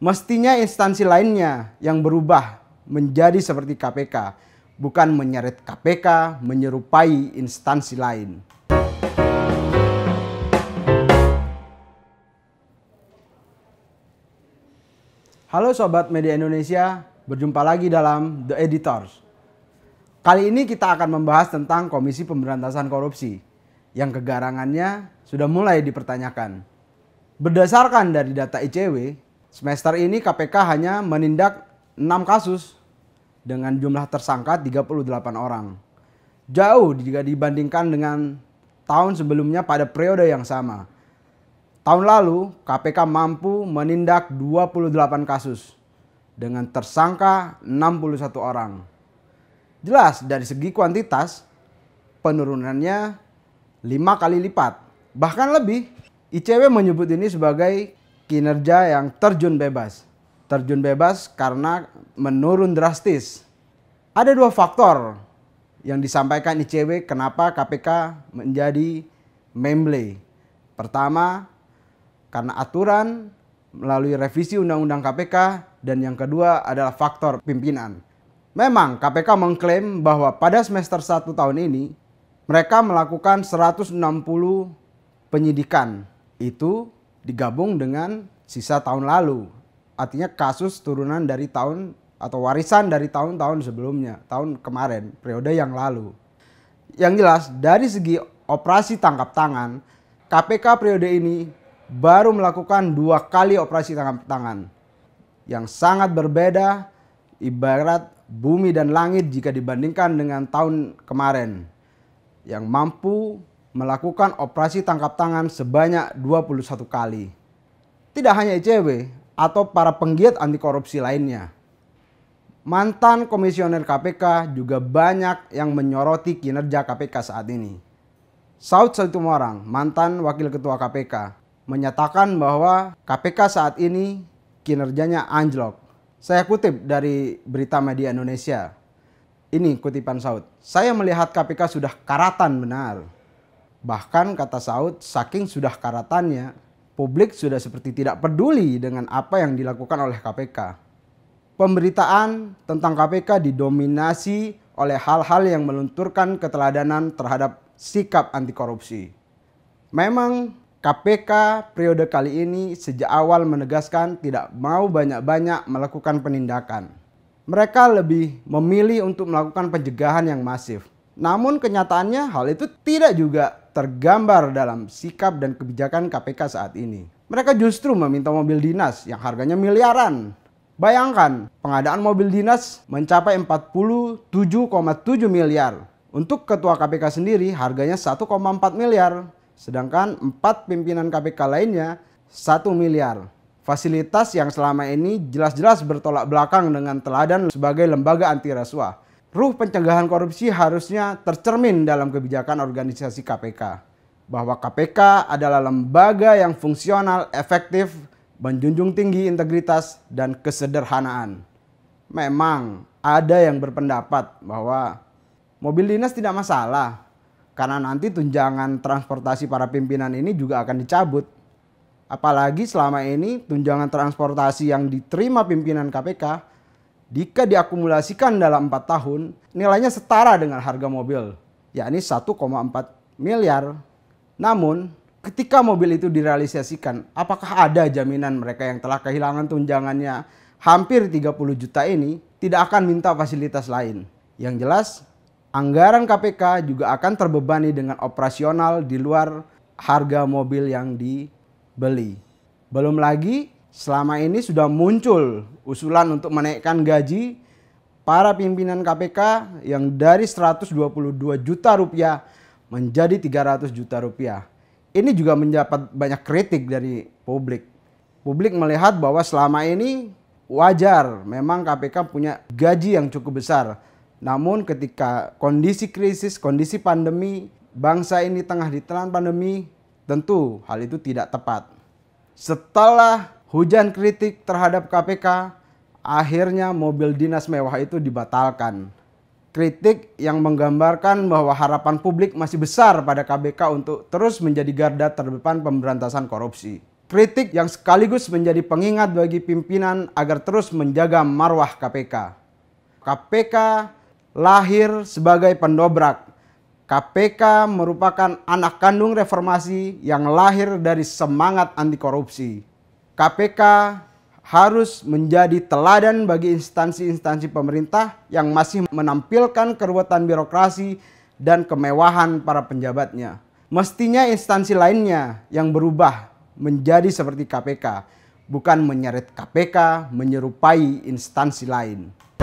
Mestinya instansi lainnya yang berubah menjadi seperti KPK, bukan menyeret KPK menyerupai instansi lain. Halo sobat media Indonesia, berjumpa lagi dalam The Editors. Kali ini kita akan membahas tentang Komisi Pemberantasan Korupsi yang kegarangannya sudah mulai dipertanyakan. Berdasarkan dari data ICW, Semester ini KPK hanya menindak 6 kasus dengan jumlah tersangka 38 orang. Jauh jika dibandingkan dengan tahun sebelumnya pada periode yang sama. Tahun lalu KPK mampu menindak 28 kasus dengan tersangka 61 orang. Jelas dari segi kuantitas penurunannya 5 kali lipat, bahkan lebih. ICW menyebut ini sebagai kinerja yang terjun bebas. Terjun bebas karena menurun drastis. Ada dua faktor yang disampaikan ICW kenapa KPK menjadi memble. Pertama, karena aturan melalui revisi Undang-Undang KPK dan yang kedua adalah faktor pimpinan. Memang KPK mengklaim bahwa pada semester 1 tahun ini mereka melakukan 160 penyidikan. Itu digabung dengan sisa tahun lalu. Artinya kasus turunan dari tahun atau warisan dari tahun-tahun sebelumnya, tahun kemarin, periode yang lalu. Yang jelas dari segi operasi tangkap tangan, KPK periode ini baru melakukan dua kali operasi tangkap tangan yang sangat berbeda ibarat bumi dan langit jika dibandingkan dengan tahun kemarin yang mampu melakukan operasi tangkap tangan sebanyak 21 kali. Tidak hanya ICW atau para penggiat anti korupsi lainnya. Mantan komisioner KPK juga banyak yang menyoroti kinerja KPK saat ini. Saud orang mantan wakil ketua KPK, menyatakan bahwa KPK saat ini kinerjanya anjlok. Saya kutip dari berita media Indonesia. Ini kutipan Saud. Saya melihat KPK sudah karatan benar. Bahkan kata Saud, saking sudah karatannya, publik sudah seperti tidak peduli dengan apa yang dilakukan oleh KPK. Pemberitaan tentang KPK didominasi oleh hal-hal yang melunturkan keteladanan terhadap sikap anti korupsi. Memang KPK periode kali ini sejak awal menegaskan tidak mau banyak-banyak melakukan penindakan. Mereka lebih memilih untuk melakukan pencegahan yang masif namun kenyataannya hal itu tidak juga tergambar dalam sikap dan kebijakan KPK saat ini. Mereka justru meminta mobil dinas yang harganya miliaran. Bayangkan, pengadaan mobil dinas mencapai 47,7 miliar. Untuk ketua KPK sendiri harganya 1,4 miliar, sedangkan empat pimpinan KPK lainnya 1 miliar. Fasilitas yang selama ini jelas-jelas bertolak belakang dengan teladan sebagai lembaga anti rasuah Ruh pencegahan korupsi harusnya tercermin dalam kebijakan organisasi KPK, bahwa KPK adalah lembaga yang fungsional, efektif, menjunjung tinggi integritas dan kesederhanaan. Memang ada yang berpendapat bahwa mobil dinas tidak masalah, karena nanti tunjangan transportasi para pimpinan ini juga akan dicabut. Apalagi selama ini tunjangan transportasi yang diterima pimpinan KPK jika diakumulasikan dalam 4 tahun, nilainya setara dengan harga mobil, yakni 1,4 miliar. Namun, ketika mobil itu direalisasikan, apakah ada jaminan mereka yang telah kehilangan tunjangannya hampir 30 juta ini tidak akan minta fasilitas lain? Yang jelas, anggaran KPK juga akan terbebani dengan operasional di luar harga mobil yang dibeli. Belum lagi Selama ini sudah muncul usulan untuk menaikkan gaji para pimpinan KPK yang dari 122 juta rupiah menjadi 300 juta rupiah. Ini juga mendapat banyak kritik dari publik. Publik melihat bahwa selama ini wajar memang KPK punya gaji yang cukup besar. Namun ketika kondisi krisis, kondisi pandemi, bangsa ini tengah ditelan pandemi, tentu hal itu tidak tepat. Setelah Hujan kritik terhadap KPK, akhirnya mobil dinas mewah itu dibatalkan. Kritik yang menggambarkan bahwa harapan publik masih besar pada KPK untuk terus menjadi garda terdepan pemberantasan korupsi. Kritik yang sekaligus menjadi pengingat bagi pimpinan agar terus menjaga marwah KPK. KPK lahir sebagai pendobrak. KPK merupakan anak kandung reformasi yang lahir dari semangat anti korupsi. KPK harus menjadi teladan bagi instansi-instansi pemerintah yang masih menampilkan keruwetan birokrasi dan kemewahan para penjabatnya. Mestinya instansi lainnya yang berubah menjadi seperti KPK, bukan menyeret KPK menyerupai instansi lain.